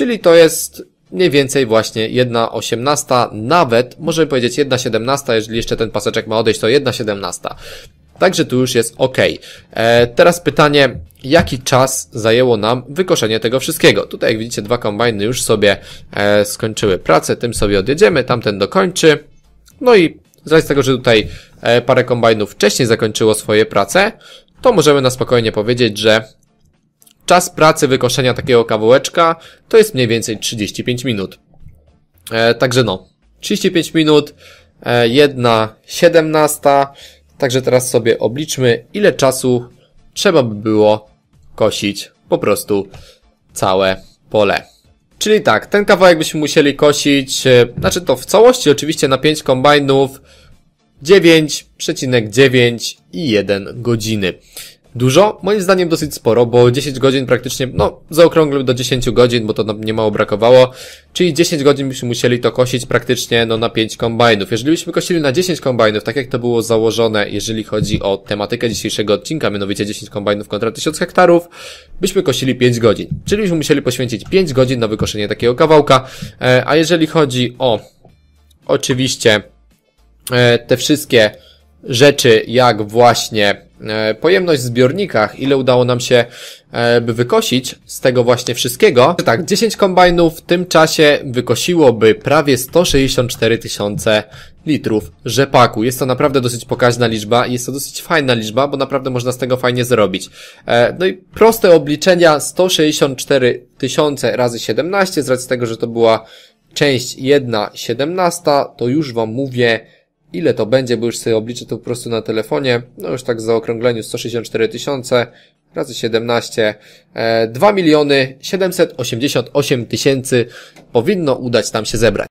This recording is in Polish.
Czyli to jest mniej więcej właśnie 1,18, nawet możemy powiedzieć 1,17, jeżeli jeszcze ten paseczek ma odejść, to 1,17. Także tu już jest ok. E, teraz pytanie, jaki czas zajęło nam wykoszenie tego wszystkiego? Tutaj jak widzicie dwa kombajny już sobie e, skończyły pracę, tym sobie odjedziemy, tamten dokończy. No i z racji tego, że tutaj e, parę kombajnów wcześniej zakończyło swoje prace, to możemy na spokojnie powiedzieć, że Czas pracy wykoszenia takiego kawałeczka to jest mniej więcej 35 minut. E, także no, 35 minut, e, jedna 17. Także teraz sobie obliczmy, ile czasu trzeba by było kosić po prostu całe pole. Czyli tak, ten kawałek byśmy musieli kosić, e, znaczy to w całości oczywiście na 5 kombajnów 9,9 i 1 godziny. Dużo? Moim zdaniem dosyć sporo, bo 10 godzin praktycznie, no, zaokrąglił do 10 godzin, bo to nam niemało brakowało, czyli 10 godzin byśmy musieli to kosić praktycznie, no, na 5 kombajnów. Jeżeli byśmy kosili na 10 kombajnów, tak jak to było założone, jeżeli chodzi o tematykę dzisiejszego odcinka, mianowicie 10 kombajnów kontra 1000 hektarów, byśmy kosili 5 godzin. Czyli byśmy musieli poświęcić 5 godzin na wykoszenie takiego kawałka, e, a jeżeli chodzi o, oczywiście, e, te wszystkie rzeczy, jak właśnie E, pojemność w zbiornikach, ile udało nam się e, by wykosić z tego właśnie wszystkiego. Tak, 10 kombajnów w tym czasie wykosiłoby prawie 164 tysiące litrów rzepaku. Jest to naprawdę dosyć pokaźna liczba i jest to dosyć fajna liczba, bo naprawdę można z tego fajnie zrobić. E, no i proste obliczenia 164 tysiące razy 17, z racji tego, że to była część 1, 17, to już Wam mówię ile to będzie, bo już sobie obliczę to po prostu na telefonie, no już tak w zaokrągleniu 164 tysiące razy 17, 2 e, miliony 788 tysięcy powinno udać tam się zebrać.